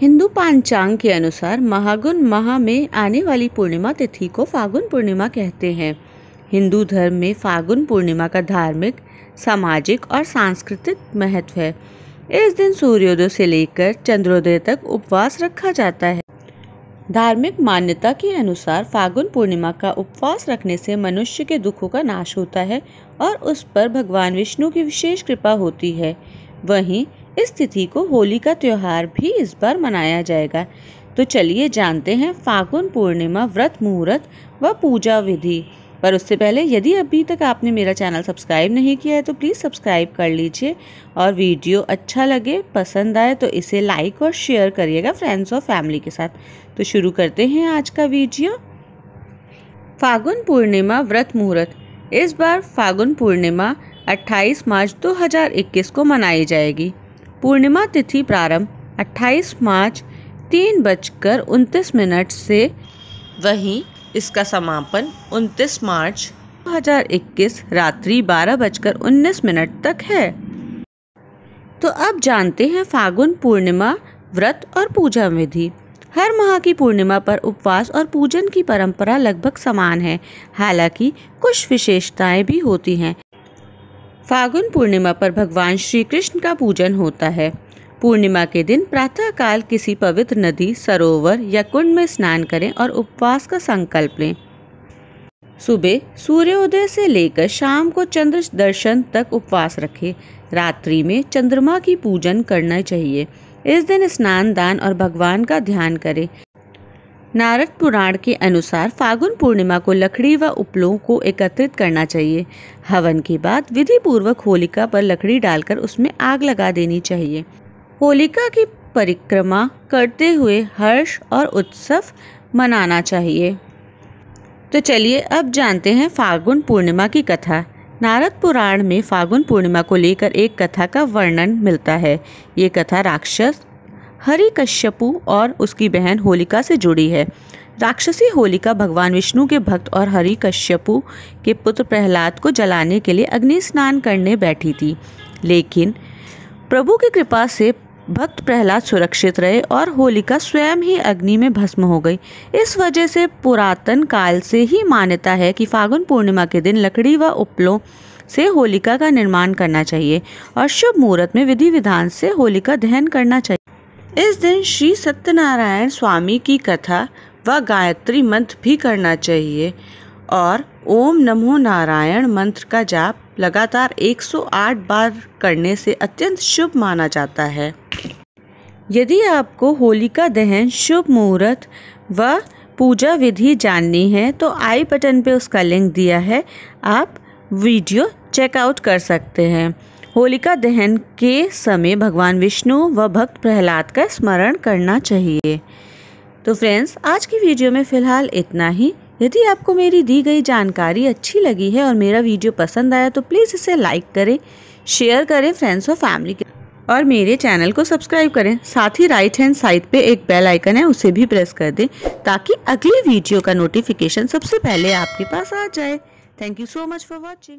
हिंदू पांचांग के अनुसार महागुन माह में आने वाली पूर्णिमा तिथि को फागुन पूर्णिमा कहते हैं हिंदू धर्म में फागुन पूर्णिमा का धार्मिक सामाजिक और सांस्कृतिक महत्व है इस दिन सूर्योदय से लेकर चंद्रोदय तक उपवास रखा जाता है धार्मिक मान्यता के अनुसार फागुन पूर्णिमा का उपवास रखने से मनुष्य के दुखों का नाश होता है और उस पर भगवान विष्णु की विशेष कृपा होती है वहीं इस तिथि को होली का त्यौहार भी इस बार मनाया जाएगा तो चलिए जानते हैं फागुन पूर्णिमा व्रत मुहूर्त व पूजा विधि पर उससे पहले यदि अभी तक आपने मेरा चैनल सब्सक्राइब नहीं किया है तो प्लीज़ सब्सक्राइब कर लीजिए और वीडियो अच्छा लगे पसंद आए तो इसे लाइक और शेयर करिएगा फ्रेंड्स और फैमिली के साथ तो शुरू करते हैं आज का वीडियो फागुन पूर्णिमा व्रत मुहूर्त इस बार फागुन पूर्णिमा 28 मार्च 2021 को मनाई जाएगी पूर्णिमा तिथि प्रारंभ 28 मार्च तीन बजकर उनतीस मिनट से वहीं इसका समापन 29 मार्च 2021 रात्रि बारह बजकर उन्नीस मिनट तक है तो अब जानते हैं फागुन पूर्णिमा व्रत और पूजा विधि हर माह की पूर्णिमा पर उपवास और पूजन की परंपरा लगभग समान है हालांकि कुछ विशेषताएं भी होती हैं फागुन पूर्णिमा पर भगवान श्री कृष्ण का पूजन होता है पूर्णिमा के दिन प्रातःकाल किसी पवित्र नदी सरोवर या कुंड में स्नान करें और उपवास का संकल्प लें सुबह सूर्योदय से लेकर शाम को चंद्र दर्शन तक उपवास रखें रात्रि में चंद्रमा की पूजन करना चाहिए इस दिन स्नान दान और भगवान का ध्यान करें नारद पुराण के अनुसार फागुन पूर्णिमा को लकड़ी व उपलों को एकत्रित करना चाहिए हवन के बाद विधि पूर्वक होलिका पर लकड़ी डालकर उसमें आग लगा देनी चाहिए होलिका की परिक्रमा करते हुए हर्ष और उत्सव मनाना चाहिए तो चलिए अब जानते हैं फागुन पूर्णिमा की कथा नारद पुराण में फागुन पूर्णिमा को लेकर एक कथा का वर्णन मिलता है ये कथा राक्षस हरि कश्यपु और उसकी बहन होलिका से जुड़ी है राक्षसी होलिका भगवान विष्णु के भक्त और हरि कश्यपु के पुत्र प्रहलाद को जलाने के लिए अग्नि स्नान करने बैठी थी लेकिन प्रभु की कृपा से भक्त प्रहलाद सुरक्षित रहे और होलिका स्वयं ही अग्नि में भस्म हो गई इस वजह से पुरातन काल से ही मान्यता है कि फागुन पूर्णिमा के दिन लकड़ी व उपलों से होलिका का निर्माण करना चाहिए और शुभ मुहूर्त में विधि विधान से होलिका दहन करना चाहिए इस दिन श्री सत्यनारायण स्वामी की कथा व गायत्री मंत्र भी करना चाहिए और ओम नमो नारायण मंत्र का जाप लगातार 108 बार करने से अत्यंत शुभ माना जाता है यदि आपको होलिका दहन शुभ मुहूर्त व पूजा विधि जाननी है तो आई बटन पे उसका लिंक दिया है आप वीडियो चेकआउट कर सकते हैं होलिका दहन के समय भगवान विष्णु व भक्त प्रहलाद का स्मरण करना चाहिए तो फ्रेंड्स आज की वीडियो में फ़िलहाल इतना ही यदि आपको मेरी दी गई जानकारी अच्छी लगी है और मेरा वीडियो पसंद आया तो प्लीज़ इसे लाइक करें शेयर करें फ्रेंड्स और फैमिली के और मेरे चैनल को सब्सक्राइब करें साथ ही राइट हैंड साइड पे एक बेल आइकन है उसे भी प्रेस कर दें ताकि अगली वीडियो का नोटिफिकेशन सबसे पहले आपके पास आ जाए thank you so much for watching